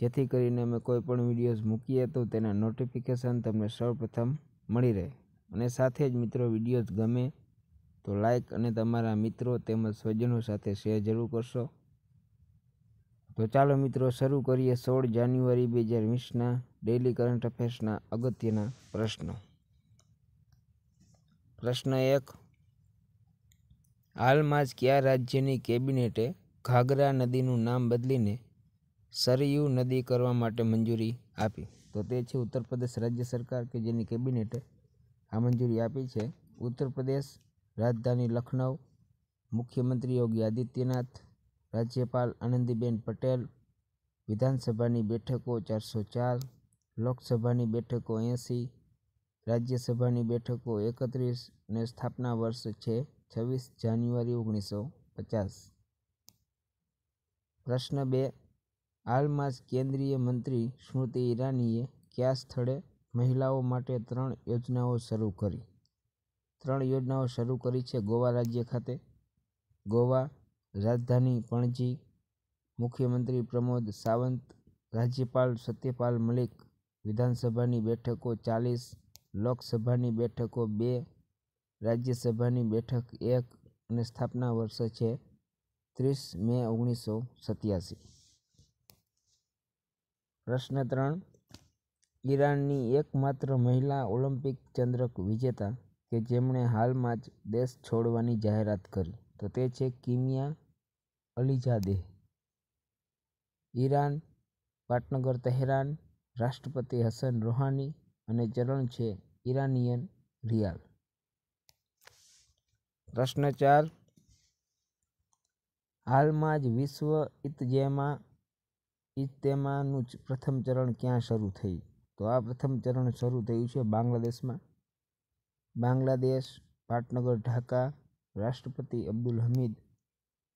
જેથી કરીને અમે કોઈ પણ વિડીયોઝ મૂકીએ તો તેના નોટિફિકેશન તમને સૌપ્રથમ મળી રહે અને સાથે જ મિત્રો વિડીયોઝ ગમે તો લાઇક અને તમારા મિત્રો તેમજ સ્વજનો સાથે શેર જરૂર કરશો તો ચાલો મિત્રો શરૂ કરીએ સોળ જાન્યુઆરી બે હજાર વીસના ડેઇલી કરંટ અફેર્સના અગત્યના પ્રશ્નો પ્રશ્ન એક હાલમાં જ કયા રાજ્યની કેબિનેટે ઘાઘરા નદીનું નામ બદલીને સરયુ નદી કરવા માટે મંજૂરી આપી તો તે છે ઉત્તર પ્રદેશ રાજ્ય સરકાર કે જેની કેબિનેટે આ મંજૂરી આપી છે ઉત્તર પ્રદેશ રાજધાની લખનઉ મુખ્યમંત્રી યોગી આદિત્યનાથ રાજ્યપાલ આનંદીબેન પટેલ વિધાનસભાની બેઠકો ચારસો ચાર લોકસભાની બેઠકો એંસી રાજ્યસભાની બેઠકો એકત્રીસ અને સ્થાપના વર્ષ છે છવ્વીસ જાન્યુઆરી ઓગણીસો પચાસ પ્રશ્ન બે હાલમાં જ કેન્દ્રીય મંત્રી સ્મૃતિ ઈરાનીએ કયા સ્થળે મહિલાઓ માટે ત્રણ યોજનાઓ શરૂ કરી ત્રણ યોજનાઓ શરૂ કરી છે ગોવા રાજ્ય ખાતે ગોવા રાજધાની પણજી મુખ્યમંત્રી પ્રમોદ સાવંત રાજ્યપાલ સત્યપાલ મલિક વિધાનસભાની બેઠકો ચાલીસ લોકસભાની બેઠકો બે રાજ્યસભાની બેઠક એક અને સ્થાપના વર્ષ છે ત્રીસ મે ઓગણીસો સત્યાસી પ્રશ્ન ત્રણ ઈરાનની એકમાત્ર મહિલા ઓલિમ્પિક ચંદ્રક વિજેતા કે જેમણે હાલમાં જ દેશ છોડવાની જાહેરાત કરી તો તે છે કિમિયા અલીઝાદેહ ઈરાન પાટનગર તહેરાન રાષ્ટ્રપતિ હસન રોહાની અને ચરણ છે ઈરાનિયન રિયાલ પ્રશ્ન ચાર હાલમાં જ વિશ્વ ઇતજેમાં એ તેમાંનું પ્રથમ ચરણ ક્યાં શરૂ થયું તો આ પ્રથમ ચરણ શરૂ થયું છે બાંગ્લાદેશમાં બાંગ્લાદેશ પાટનગર ઢાકા રાષ્ટ્રપતિ અબ્દુલ હમીદ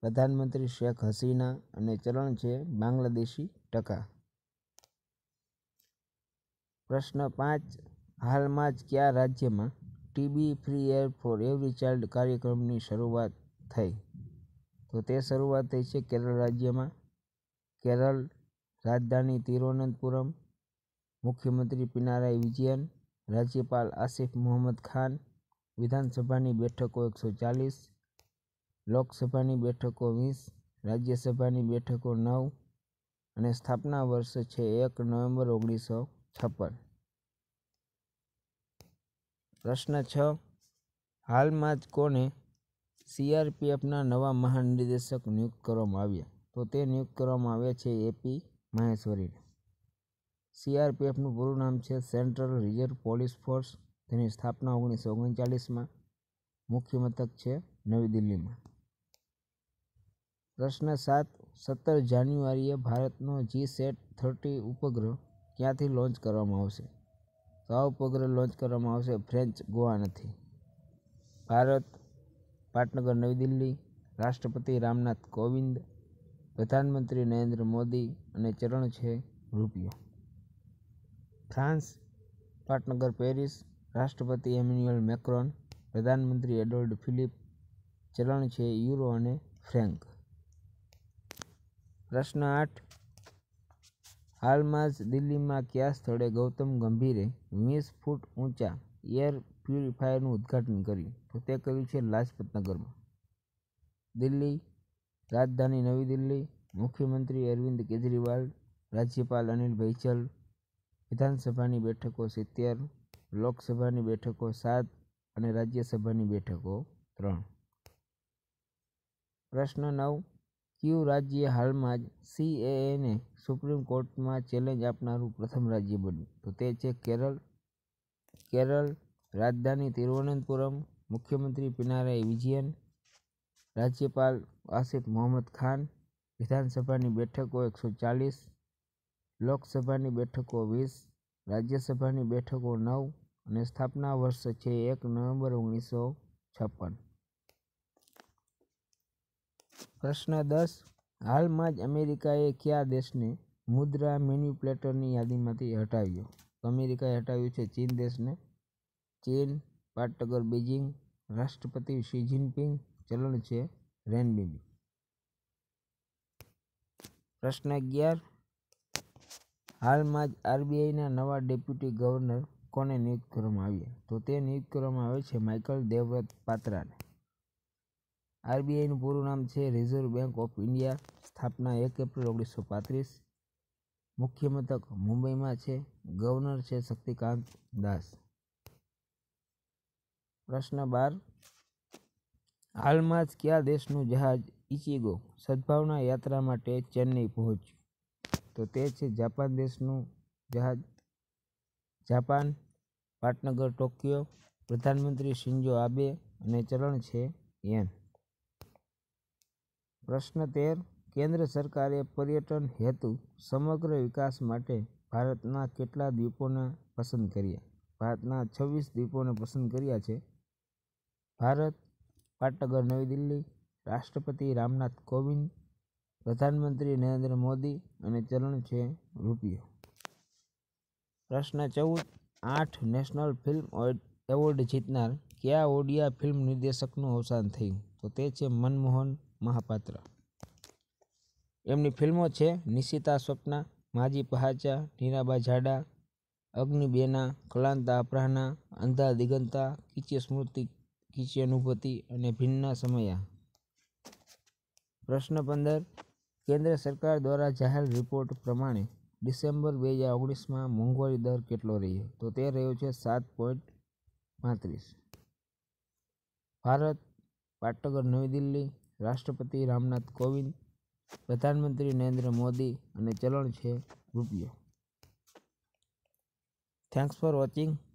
પ્રધાનમંત્રી શેખ હસીના અને ચરણ છે બાંગ્લાદેશી ટકા પ્રશ્ન પાંચ હાલમાં જ કયા રાજ્યમાં TB free air for every child કાર્યક્રમની શરૂઆત થઈ તો તે શરૂઆત થઈ છે કેરળ રાજ્યમાં કેરળ રાજધાની તિરુવનંતપુરમ મુખ્યમંત્રી પિનારાઈ વિજયન રાજ્યપાલ આસિફ મોહમ્મદ ખાન વિધાનસભાની બેઠકો એકસો ચાલીસ લોકસભાની બેઠકો વીસ રાજ્યસભાની બેઠકો નવ અને સ્થાપના વર્ષ છે એક નવેમ્બર ઓગણીસો છપ્પન પ્રશ્ન છ હાલમાં જ કોને સીઆરપીએફના નવા મહાનિર્દેશક નિયુક્ત કરવામાં આવ્યા તો તે નિયુક્ત કરવામાં આવ્યા છે એપી માહેશ્વરી સીઆરપીએફનું પૂરું નામ છે સેન્ટ્રલ રિઝર્વ પોલીસ ફોર્સ તેની સ્થાપના ઓગણીસો ઓગણચાલીસમાં મુખ્ય મથક છે નવી દિલ્હીમાં પ્રશ્ન સાત સત્તર જાન્યુઆરીએ ભારતનો જી સેટ થર્ટી ઉપગ્રહ ક્યાંથી લોન્ચ કરવામાં આવશે તો આ ઉપગ્રહ લોન્ચ કરવામાં આવશે ફ્રેન્ચ ગોવાનાથી ભારત પાટનગર નવી દિલ્હી રાષ્ટ્રપતિ રામનાથ કોવિંદ પ્રધાનમંત્રી નરેન્દ્ર મોદી અને ચરણ છે રૂપિયો ફ્રાન્સ પાટનગર પેરિસ રાષ્ટ્રપતિ એમ્યુઅલ મેક્રોન પ્રધાનમંત્રી એડોલ્ડ ફિલિપ ચલણ છે યુરો અને ફ્રેન્ક પ્રશ્ન આઠ હાલમાં જ દિલ્હીમાં કયા સ્થળે ગૌતમ ગંભીરે વીસ ફૂટ ઊંચા એર પ્યુરિફાયરનું ઉદ્ઘાટન કર્યું તો તે કર્યું છે લાજપતનગરમાં દિલ્હી રાજધાની નવી દિલ્હી મુખ્યમંત્રી અરવિંદ કેજરીવાલ રાજ્યપાલ અનિલ ભૈચલ વિધાનસભાની બેઠકો સિત્તેર લોકસભાની બેઠકો સાત અને રાજ્યસભાની બેઠકો ત્રણ પ્રશ્ન નવ ક્યુ રાજ્ય હાલમાં જ સીએએને સુપ્રીમ કોર્ટમાં ચેલેન્જ આપનારું પ્રથમ રાજ્ય બન્યું તો તે છે કેરળ કેરળ રાજધાની તિરુવનંતપુરમ મુખ્યમંત્રી પિનારાય વિજયન राज्यपाल आसिफ मोहम्मद खान विधान सभाની બેઠકો 140 લોકસભાની બેઠકો 20 રાજ્યસભાની બેઠકો 9 અને સ્થાપના વર્ષ છે 1 નવેમ્બર 1956 પ્રશ્ન 10 હાલમાં જ અમેરિકાએ કયા દેશને મુદ્રા મનીપ્યુલેટરની યાદીમાંથી હટાવ્યો અમેરિકાએ હટાવ્યું છે ચીન દેશને ચીન પાટનગર બેજિંગ રાષ્ટ્રપતિ શી જિન પિંગ ચલણ છે રેનબીબી પ્રશ્ન અગિયાર હાલમાં જ આરબીઆઈના નવા ડેપ્યુટી ગવર્નર કોને નિયુક્ત કરવામાં આવ્યા તો તે નિયુક્ત કરવામાં આવે છે માઇકલ દેવવ્રત પાત્રાને આરબીઆઈનું પૂરું નામ છે રિઝર્વ બેંક ઓફ ઇન્ડિયા સ્થાપના એક એપ્રિલ ઓગણીસો પાંત્રીસ મુખ્ય મથક મુંબઈમાં છે ગવર્નર છે શક્તિકાંત દાસ પ્રશ્ન બાર હાલમાં જ કયા દેશનું જહાજ ઇચિગો સદભાવના યાત્રા માટે ચેન્નઈ પહોંચ્યું તો તે છે જાપાન દેશનું જહાજ જાપાન પાટનગર ટોક્યો પ્રધાનમંત્રી શિંજો આબે અને ચરણ છે યેન પ્રશ્ન તેર કેન્દ્ર સરકારે પર્યટન હેતુ સમગ્ર વિકાસ માટે ભારતના કેટલા દ્વીપોને પસંદ કર્યા ભારતના છવ્વીસ દ્વીપોને પસંદ કર્યા છે ભારત પાટનગર નવી દિલ્હી રાષ્ટ્રપતિ રામનાથ કોવિંદ પ્રધાનમંત્રી નરેન્દ્ર મોદી અને ચલણ છે રૂપિયો પ્રશ્ન ચૌદ આઠ નેશનલ ફિલ્મ એવોર્ડ જીતનાર કયા ઓડિયા ફિલ્મ નિર્દેશકનું અવસાન થયું તો તે છે મનમોહન મહાપાત્ર એમની ફિલ્મો છે નિશિતા સ્વપ્ના માજી પહાચા નીરાબા ઝાડા અગ્નિબેના કલાંતા અપરાહના અંધા દિગંતા કિચી સ્મૃતિ કીચી અનુભૂતિ અને ભિન્ન સમયા પ્રશ્ન પંદર કેન્દ્ર સરકાર દ્વારા જાહેર રિપોર્ટ પ્રમાણે ડિસેમ્બર બે હજાર ઓગણીસમાં મોંઘવારી દર કેટલો રહ્યો તો તે રહ્યો છે સાત પોઈન્ટ પાંત્રીસ ભારત પાટનગર નવી દિલ્હી રાષ્ટ્રપતિ રામનાથ કોવિંદ પ્રધાનમંત્રી નરેન્દ્ર મોદી અને ચલણ છે રૂપિયો થેન્ક્સ ફોર વોચિંગ